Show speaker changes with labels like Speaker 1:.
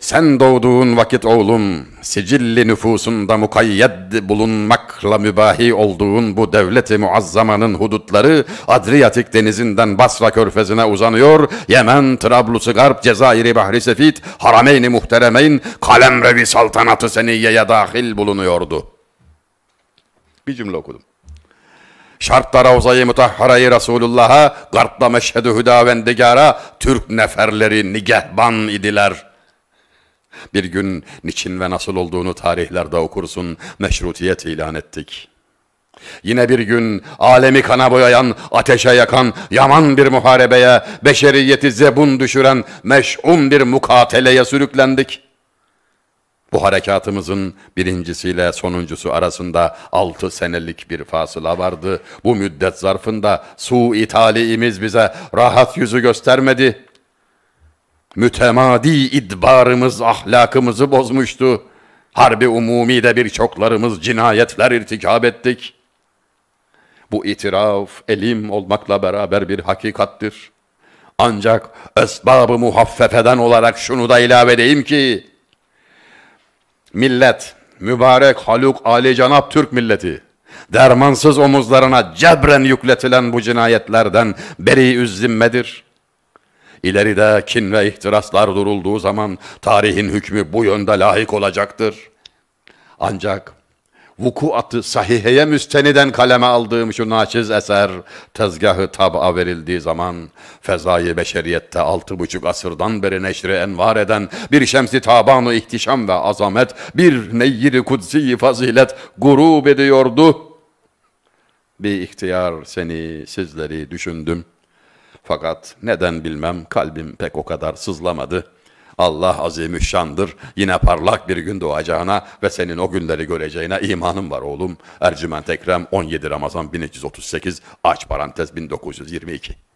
Speaker 1: Sen doğduğun vakit oğlum, sicilli nüfusunda mukayyed bulunmakla mübahi olduğun bu devleti muazzamanın hudutları Adriyatik denizinden Basra körfezine uzanıyor, Yemen, Trablusu Garp, Cezayir-i Bahri Sefit, Harameyn-i Muhteremeyn, Kalemrevi Saltanatı Seniyye'ye dahil bulunuyordu. Bir cümle okudum. Şartlar Ravza-i Mutahhara-i Resulullah'a, Gart'la Meşhed-i Hüdavendigara, Türk neferleri nigehban idiler.'' Bir gün niçin ve nasıl olduğunu tarihlerde okursun meşrutiyet ilan ettik. Yine bir gün alemi kana boyayan, ateşe yakan, yaman bir muharebeye, beşeriyeti zebun düşüren meş'um bir mukateleye sürüklendik. Bu harekatımızın birincisiyle sonuncusu arasında altı senelik bir fasıla vardı. Bu müddet zarfında su italiimiz bize rahat yüzü göstermedi. Mütemadi idbarımız ahlakımızı bozmuştu. Harbi umumi umumide birçoklarımız cinayetler irtikab ettik. Bu itiraf elim olmakla beraber bir hakikattir. Ancak esbabı muhaffefeden olarak şunu da ilave edeyim ki, millet, mübarek Haluk Ali Canap Türk milleti, dermansız omuzlarına cebren yükletilen bu cinayetlerden beri üzzimmedir.'' İleride kin ve ihtiraslar durulduğu zaman tarihin hükmü bu yönde layık olacaktır. Ancak vukuatı sahiheye müsteniden kaleme aldığım şu naçiz eser tezgahı tab'a verildiği zaman fezayı beşeriyette altı buçuk asırdan beri neşri envar eden bir şemsi tabanı ihtişam ve azamet bir neyiri kudsi fazilet gurub ediyordu. Bir ihtiyar seni sizleri düşündüm.'' Fakat neden bilmem kalbim pek o kadar sızlamadı. Allah azimüşşandır. Yine parlak bir gün doğacağına ve senin o günleri göreceğine imanım var oğlum. Ercüment Ekrem 17 Ramazan 1338 aç parantez 1922